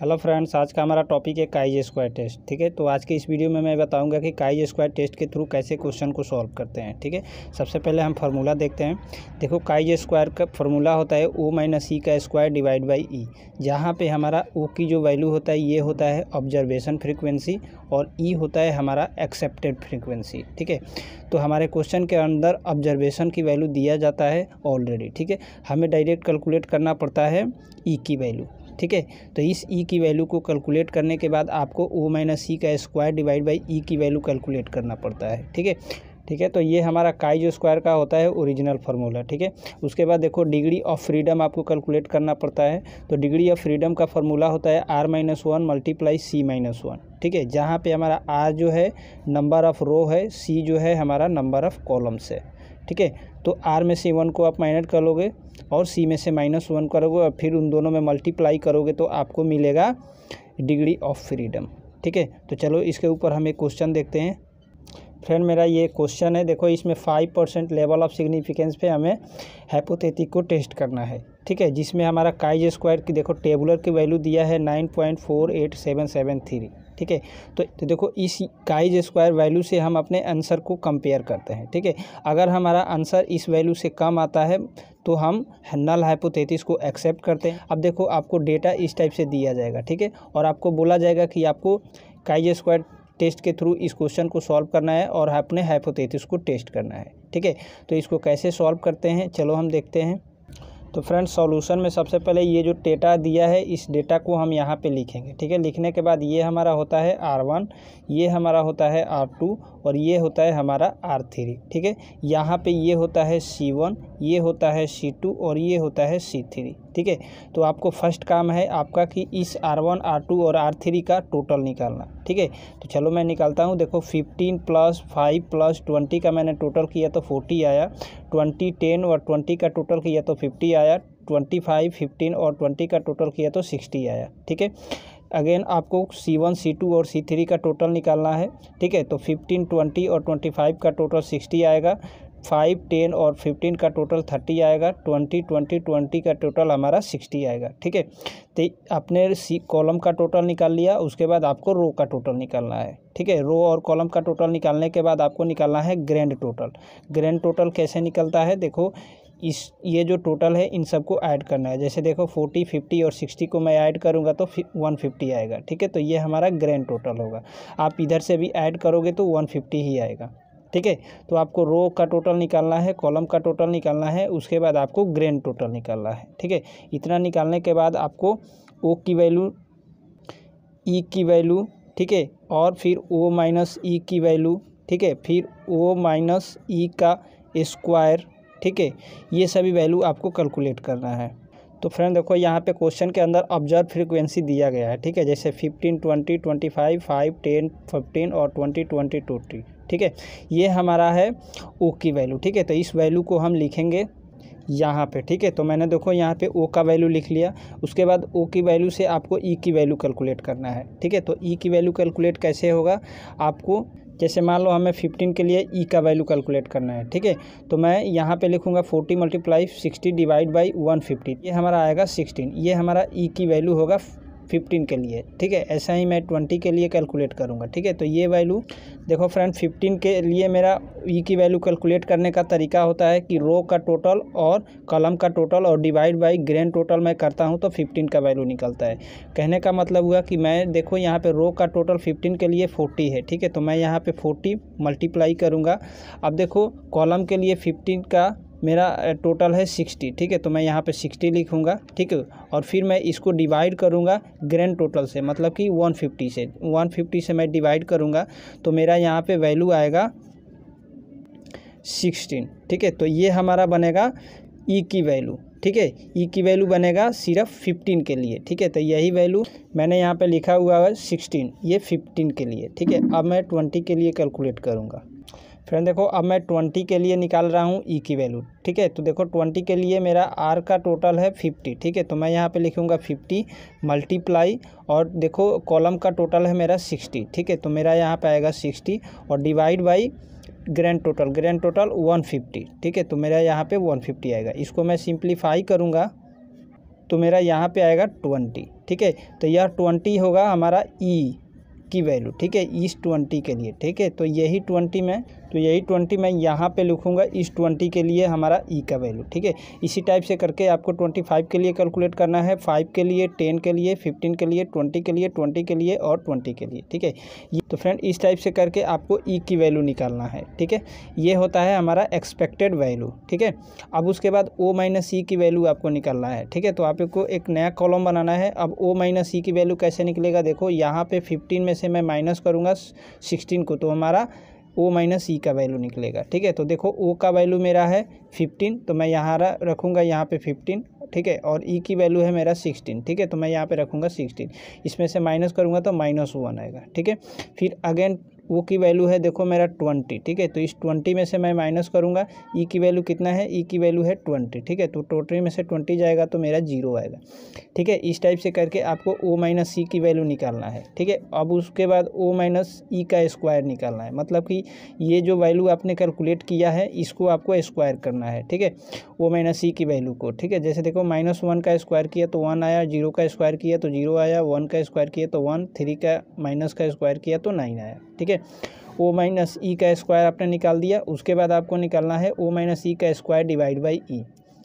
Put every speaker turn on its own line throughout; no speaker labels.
hello friends आज का हमारा टॉपिक है काइज स्क्वायर टेस्ट ठीक है तो आज के इस वीडियो में मैं बताऊंगा कि काइज स्क्वायर टेस्ट के थ्रू कैसे क्वेश्चन को सॉल्व करते हैं ठीक है सबसे पहले हम फार्मूला देखते हैं देखो काइज स्क्वायर का फार्मूला होता है ओ माइनस ई का स्क्वायर डिवाइड बाई ई जहाँ पर हमारा ओ की जो वैल्यू होता है ये होता है ऑब्जर्वेशन फ्रिक्वेंसी और ई e होता है हमारा एक्सेप्टेड फ्रिक्वेंसी ठीक है तो हमारे क्वेश्चन के अंदर ऑब्जर्वेशन की वैल्यू दिया जाता है ऑलरेडी ठीक है हमें डायरेक्ट कैलकुलेट करना पड़ता है ई e की वैल्यू ठीक है तो इस ई e की वैल्यू को कैलकुलेट करने के बाद आपको ओ माइनस सी का स्क्वायर डिवाइड बाई ई की वैल्यू कैलकुलेट करना पड़ता है ठीक है ठीक है तो ये हमारा काई जो स्क्वायर का होता है ओरिजिनल फार्मूला ठीक है उसके बाद देखो डिग्री ऑफ फ्रीडम आपको कैलकुलेट करना पड़ता है तो डिग्री ऑफ फ्रीडम का फार्मूला होता है R minus one multiply C minus one ठीक है जहाँ पे हमारा आर जो है नंबर ऑफ़ रो है सी जो है हमारा नंबर ऑफ़ कॉलम्स है ठीक है तो आर में से वन को आप माइनस करोगे और सी में से माइनस वन करोगे और फिर उन दोनों में मल्टीप्लाई करोगे तो आपको मिलेगा डिग्री ऑफ फ्रीडम ठीक है तो चलो इसके ऊपर हम एक क्वेश्चन देखते हैं फ्रेंड मेरा ये क्वेश्चन है देखो इसमें five percent level of significance पे हमें हैपोथेटिक को टेस्ट करना है ठीक है जिसमें हमारा काइज स्क्वायर की देखो टेबुलर की वैल्यू दिया है nine point four eight seven seven three ठीक है तो, तो देखो इस काइज स्क्वायर वैल्यू से हम अपने आंसर को कंपेयर करते हैं ठीक है अगर हमारा आंसर इस वैल्यू से कम आता है तो हम नल हाइपोथेटिस को एक्सेप्ट करते हैं अब देखो आपको डेटा इस टाइप से दिया जाएगा ठीक है और आपको बोला जाएगा कि आपको काइज स्क्वायर टेस्ट के थ्रू इस क्वेश्चन को सॉल्व करना है और अपने हाइपोथेटिस को टेस्ट करना है ठीक है तो इसको कैसे सॉल्व करते हैं चलो हम देखते हैं तो फ्रेंड्स सॉल्यूशन में सबसे पहले ये जो डेटा दिया है इस डेटा को हम यहाँ पे लिखेंगे ठीक है लिखने के बाद ये हमारा होता है आर वन ये हमारा होता है आर टू और ये होता है हमारा आर थ्री ठीक है यहाँ पे ये होता है सी वन ये होता है सी टू और ये होता है सी थ्री ठीक है तो आपको फर्स्ट काम है आपका कि इस आर वन आर टू और आर थ्री का टोटल निकालना ठीक है तो चलो मैं निकालता हूँ देखो fifteen plus five plus twenty का मैंने टोटल किया तो फोर्टी आया ट्वेंटी टेन और ट्वेंटी का टोटल किया तो फिफ्टी आया ट्वेंटी फाइव फिफ्टीन और ट्वेंटी का टोटल किया तो सिक्सटी आया ठीक है अगेन आपको सी वन सी टू और सी थ्री का टोटल निकालना है ठीक है तो फिफ्टीन ट्वेंटी और ट्वेंटी फाइव का टोटल सिक्सटी आएगा फाइव टेन और फिफ्टीन का टोटल थर्टी आएगा ट्वेंटी ट्वेंटी ट्वेंटी का टोटल हमारा सिक्सटी आएगा ठीक है तो आपने सी कॉलम का टोटल निकाल लिया उसके बाद आपको रो का टोटल निकालना है ठीक है रो और कॉलम का टोटल निकालने के बाद आपको निकालना है ग्रैंड टोटल ग्रैंड टोटल कैसे निकलता है देखो इस ये जो टोटल है इन सबको ऐड करना है जैसे देखो फोर्टी फिफ्टी और सिक्सटी को मैं ऐड करूँगा तो वन फिफ्टी आएगा ठीक है तो ये हमारा ग्रैंड टोटल होगा आप इधर से भी ऐड करोगे तो वन फिफ्टी ही आएगा ठीक है तो आपको रो का टोटल निकालना है कॉलम का टोटल निकालना है उसके बाद आपको ग्रेन टोटल निकालना है ठीक है इतना निकालने के बाद आपको ओ की वैल्यू ई e की वैल्यू ठीक है और फिर ओ माइनस ई की वैल्यू ठीक है फिर ओ माइनस ई का स्क्वायर ठीक है ये सभी वैल्यू आपको कैलकुलेट करना है तो फ्रेंड देखो यहाँ पे क्वेश्चन के अंदर ऑब्जर्व फ्रीक्वेंसी दिया गया है ठीक है जैसे fifteen twenty twenty five five ten fifteen और ट्वेंटी ट्वेंटी ट्वेंटी ठीक है ये हमारा है ओ की वैल्यू ठीक है तो इस वैल्यू को हम लिखेंगे यहाँ पे ठीक है तो मैंने देखो यहाँ पे ओ का वैल्यू लिख लिया उसके बाद ओ की वैल्यू से आपको ई e की वैल्यू कैलकुलेट करना है ठीक है तो ई e की वैल्यू कैलकुलेट कैसे होगा आपको जैसे मान लो हमें फिफ्टीन के लिए ई e का वैल्यू कैलकुलेट करना है ठीक है तो मैं यहाँ पे लिखूँगा forty multiply sixty divide by one fifty ये हमारा आएगा सिक्सटीन ये हमारा ई e की वैल्यू होगा फिफ्टीन के लिए ठीक है ऐसा ही मैं ट्वेंटी के लिए कैलकुलेट करूँगा ठीक है तो ये वैल्यू देखो फ्रेंड फिफ्टीन के लिए मेरा ई e की वैल्यू कैलकुलेट करने का तरीका होता है कि रो का टोटल और कलम का टोटल और डिवाइड बाई ग्रैंड टोटल मैं करता हूँ तो फिफ्टीन का वैल्यू निकलता है कहने का मतलब हुआ कि मैं देखो यहाँ पर रो का टोटल फिफ्टीन के लिए फोर्टी है ठीक है तो मैं यहाँ पर फोर्टी मल्टीप्लाई करूँगा अब देखो कॉलम के लिए फिफ्टीन का मेरा टोटल है सिक्सटी ठीक है तो मैं यहाँ पे सिक्सटी लिखूँगा ठीक है और फिर मैं इसको डिवाइड करूँगा ग्रैंड टोटल से मतलब कि वन फिफ्टी से वन फिफ्टी से मैं डिवाइड करूँगा तो मेरा यहाँ पे वैल्यू आएगा सिक्सटीन ठीक है तो ये हमारा बनेगा ई e की वैल्यू ठीक है ई e की वैल्यू बनेगा सिर्फ फिफ्टीन के लिए ठीक है तो यही वैल्यू मैंने यहाँ पर लिखा हुआ है सिक्सटीन ये फिफ्टीन के लिए ठीक है अब मैं ट्वेंटी के लिए कैलकुलेट करूँगा फ्रेंड देखो अब मैं ट्वेंटी के लिए निकाल रहा हूँ ई e की वैल्यू ठीक है तो देखो ट्वेंटी के लिए मेरा आर का टोटल है फिफ्टी ठीक है तो मैं यहाँ पे लिखूँगा फिफ्टी मल्टीप्लाई और देखो कॉलम का टोटल है मेरा सिक्सटी ठीक है तो मेरा यहाँ पे आएगा सिक्सटी और divide by grand total grand total one fifty ठीक है तो मेरा यहाँ पर वन फिफ्टी आएगा इसको मैं सिंप्लीफाई करूँगा तो मेरा यहाँ पर आएगा ट्वेंटी ठीक है तो यह ट्वेंटी होगा हमारा ई e की वैल्यू ठीक है इस e ट्वेंटी के लिए ठीक है तो यही ट्वेंटी में तो यही ट्वेंटी मैं यहाँ पे लिखूँगा इस ट्वेंटी के लिए हमारा ई e का वैल्यू ठीक है इसी टाइप से करके आपको ट्वेंटी फाइव के लिए कैलकुलेट करना है फाइव के लिए टेन के लिए फिफ्टीन के लिए ट्वेंटी के लिए ट्वेंटी के लिए और ट्वेंटी के लिए ठीक है तो फ्रेंड इस टाइप से करके आपको ई e की वैल्यू निकालना है ठीक है ये होता है हमारा एक्सपेक्टेड वैल्यू ठीक है अब उसके बाद ओ माइनस ई की वैल्यू आपको निकालना है ठीक है तो आपको एक नया कॉलम बनाना है अब ओ माइनस ई की वैल्यू कैसे निकलेगा देखो यहाँ पर फिफ्टीन में से मैं माइनस करूँगा सिक्सटीन को तो हमारा ओ माइनस ई का वैल्यू निकलेगा ठीक है तो देखो ओ का वैल्यू मेरा है फिफ्टीन तो मैं यहाँ रखूँगा यहाँ पे फिफ्टीन ठीक है और ई e की वैल्यू है मेरा सिक्सटीन ठीक है तो मैं यहाँ पे रखूँगा सिक्सटीन इसमें से माइनस करूँगा तो माइनस वन आएगा ठीक है फिर अगेन वो की वैल्यू है देखो मेरा ट्वेंटी ठीक है तो इस ट्वेंटी में से मैं माइनस करूँगा ई की वैल्यू कितना है ई की वैल्यू है ट्वेंटी ठीक है तो टोटल में से ट्वेंटी जाएगा तो मेरा जीरो आएगा ठीक है इस टाइप से करके आपको ओ माइनस सी की वैल्यू निकालना है ठीक है अब उसके बाद ओ माइनस ई का स्क्वायर निकालना है मतलब कि ये जो वैल्यू आपने कैलकुलेट किया है इसको आपको स्क्वायर करना है ठीक है ओ माइनस सी की वैल्यू को ठीक है जैसे देखो माइनस वन का स्क्वायर किया तो वन आया जीरो का स्क्वायर किया तो जीरो आया वन का स्क्वायर किया तो वन थ्री का माइनस का स्क्वायर किया तो नाइन आया ठीक है है ओ माइनस ई का स्क्वायर आपने निकाल दिया उसके बाद आपको निकालना है ओ माइनस ई का स्क्वायर डिवाइड बाई ई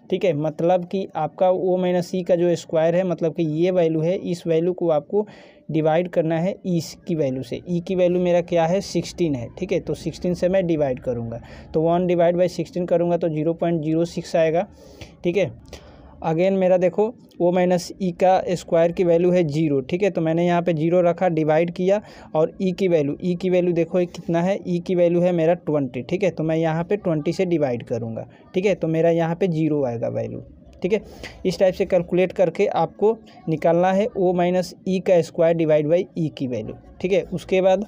ठीक है मतलब कि आपका ओ माइनस ई का जो स्क्वायर है मतलब कि ये वैल्यू है इस वैल्यू को आपको डिवाइड करना है ई की वैल्यू से ई की वैल्यू मेरा क्या है सिक्सटीन है ठीक है तो सिक्सटीन से मैं डिवाइड करूँगा तो वन डिवाइड बाई सिक्सटीन करूँगा तो जीरो पॉइंट जीरो सिक्स आएगा ठीक है अगेन मेरा देखो ओ माइनस ई का स्क्वायर की वैल्यू है जीरो ठीक है तो मैंने यहाँ पे जीरो रखा डिवाइड किया और ई e की वैल्यू ई e की वैल्यू देखो ये कितना है ई e की वैल्यू है मेरा ट्वेंटी ठीक है तो मैं यहाँ पे ट्वेंटी से डिवाइड करूँगा ठीक है तो मेरा यहाँ पे जीरो आएगा वैल्यू ठीक है इस टाइप से कैलकुलेट करके आपको निकालना है ओ माइनस ई का स्क्वायर डिवाइड बाई ई की वैल्यू ठीक है उसके बाद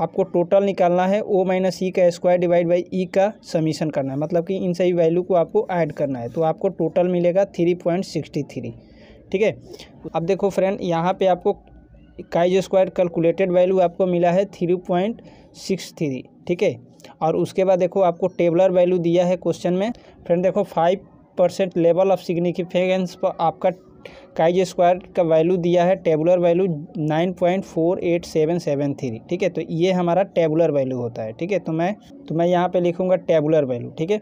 आपको टोटल निकालना है ओ माइनस ई e का स्क्वायर डिवाइड बाई ई का समीशन करना है मतलब कि इन सभी वैल्यू को आपको ऐड करना है तो आपको टोटल मिलेगा थ्री पॉइंट सिक्सटी थ्री ठीक है अब देखो फ्रेंड यहाँ पे आपको काइज स्क्वायर कैलकुलेटेड वैल्यू आपको मिला है थ्री पॉइंट सिक्स थ्री ठीक है और उसके बाद देखो आपको टेबलर वैल्यू दिया है क्वेश्चन में फ्रेंड देखो five percent level of significance पर आपका काइज स्क्वायर का वैल्यू दिया है tabular value nine point four eight seven seven three ठीक है तो ये हमारा टेबुलर वैल्यू होता है ठीक है तो मैं तो मैं यहाँ पे लिखूँगा टेबुलर वैल्यू ठीक है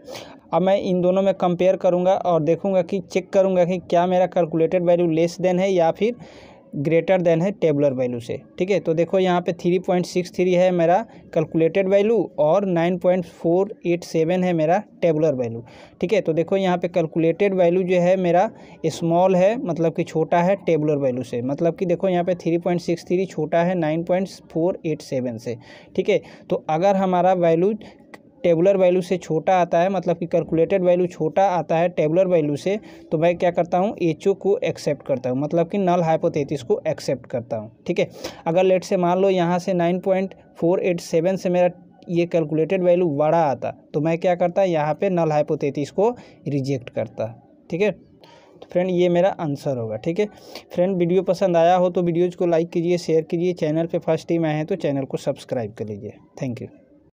अब मैं इन दोनों में कंपेयर करूँगा और देखूँगा कि चेक करूँगा कि क्या मेरा कैलकुलेटेड वैल्यू लेस देन है या फिर ग्रेटर देन है टेबलर वैल्यू से ठीक है तो देखो यहाँ पे थ्री पॉइंट सिक्स थ्री है मेरा कैलकुलेटेड वैल्यू और nine point four eight seven है मेरा टेबलर वैल्यू ठीक है तो देखो यहाँ पे कैलकुलेटेड वैल्यू जो है मेरा स्मॉल है मतलब कि छोटा है टेबलर वैल्यू से मतलब कि देखो यहाँ पे थ्री पॉइंट सिक्स थ्री छोटा है नाइन फोर एट सेवन से ठीक है तो अगर हमारा वैल्यू टेबुलर वैल्यू से छोटा आता है मतलब कि कैलकुलेटेड वैल्यू छोटा आता है टेबुलर वैल्यू से तो मैं क्या करता हूँ एच को एक्सेप्ट करता हूँ मतलब कि नल हाइपोथेसिस को एक्सेप्ट करता हूँ ठीक है अगर लेट से मान लो यहाँ से nine point four eight seven से मेरा ये कैलकुलेटेड वैल्यू बड़ा आता तो मैं क्या करता यहाँ पर नल हाइपोथेसिस को रिजेक्ट करता ठीक है तो फ्रेंड ये मेरा आंसर होगा ठीक है फ्रेंड वीडियो पसंद आया हो तो वीडियोज़ को लाइक कीजिए शेयर कीजिए चैनल पे फर्स्ट टाइम आए हैं तो चैनल को सब्सक्राइब कर लीजिए थैंक यू